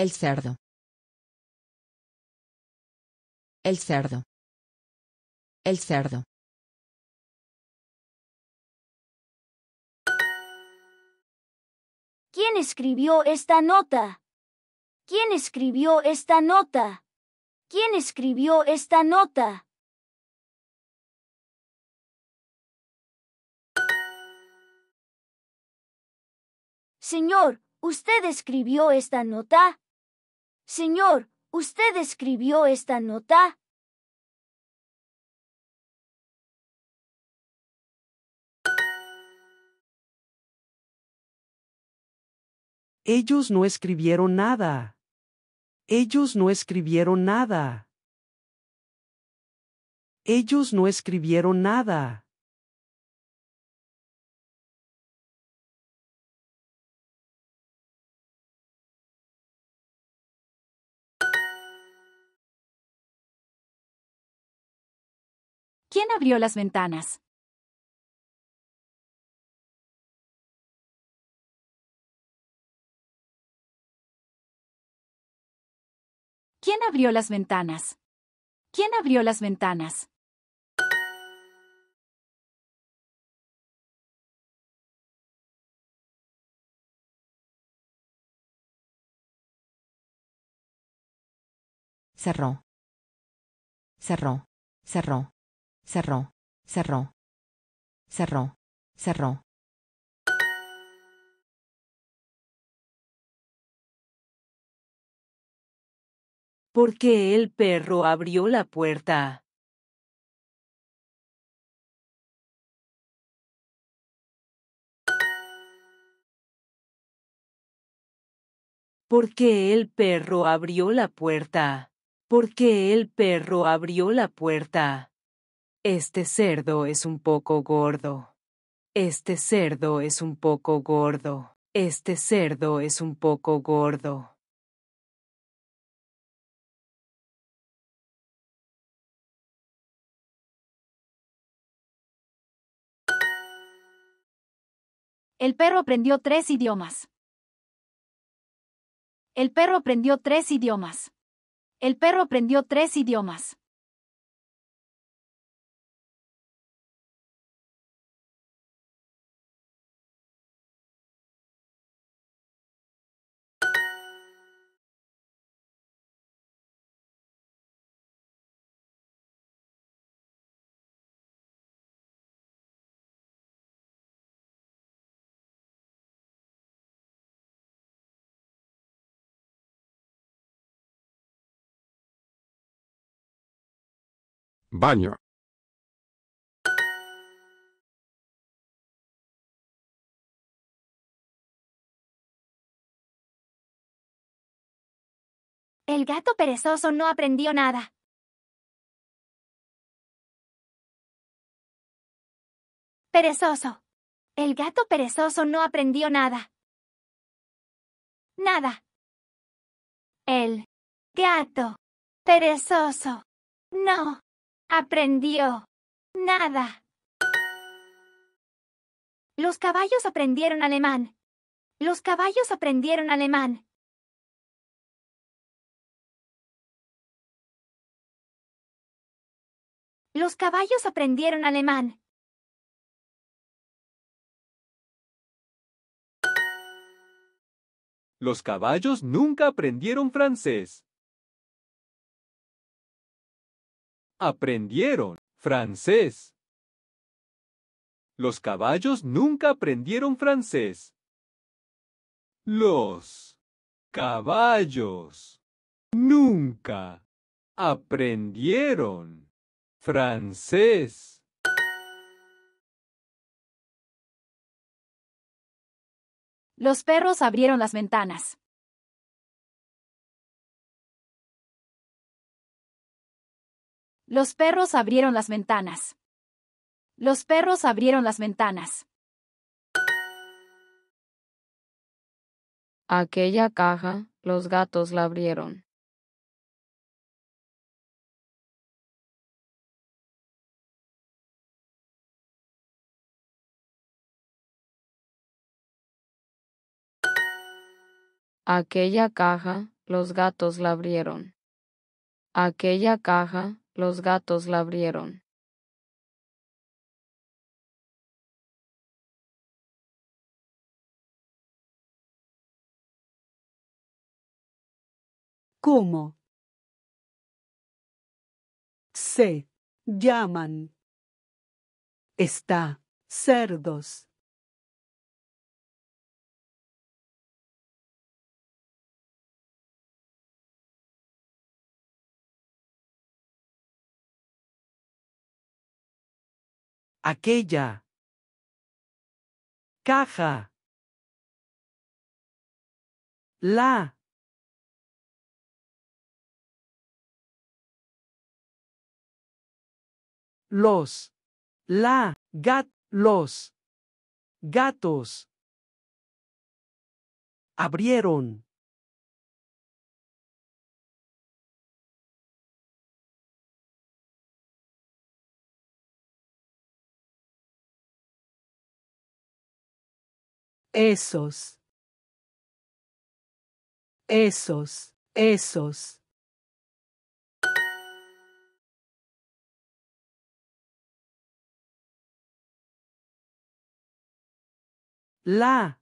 El cerdo. El cerdo. El cerdo. ¿Quién escribió esta nota? ¿Quién escribió esta nota? ¿Quién escribió esta nota? Señor, ¿usted escribió esta nota? Señor, usted escribió esta nota. Ellos no escribieron nada. Ellos no escribieron nada. Ellos no escribieron nada. ¿Quién abrió las ventanas? ¿Quién abrió las ventanas? ¿Quién abrió las ventanas? Cerró. Cerró. Cerró cerró, cerró, cerró, cerró. Porque el perro abrió la puerta. Porque el perro abrió la puerta. Porque el perro abrió la puerta. Este cerdo es un poco gordo. Este cerdo es un poco gordo. Este cerdo es un poco gordo. El perro aprendió tres idiomas. El perro aprendió tres idiomas. El perro aprendió tres idiomas. Baño. El gato perezoso no aprendió nada. Perezoso. El gato perezoso no aprendió nada. Nada. El gato perezoso no aprendió nada. Los caballos aprendieron alemán. Los caballos aprendieron alemán. Los caballos aprendieron alemán. Los caballos nunca aprendieron francés. aprendieron francés. Los caballos nunca aprendieron francés. Los caballos nunca aprendieron francés. Los perros abrieron las ventanas. Los perros abrieron las ventanas. Los perros abrieron las ventanas. Aquella caja, los gatos la abrieron. Aquella caja, los gatos la abrieron. Aquella caja, los gatos la abrieron. ¿Cómo? Se llaman. Está. Cerdos. aquella caja la los la gat los gatos abrieron esos, esos, esos. La,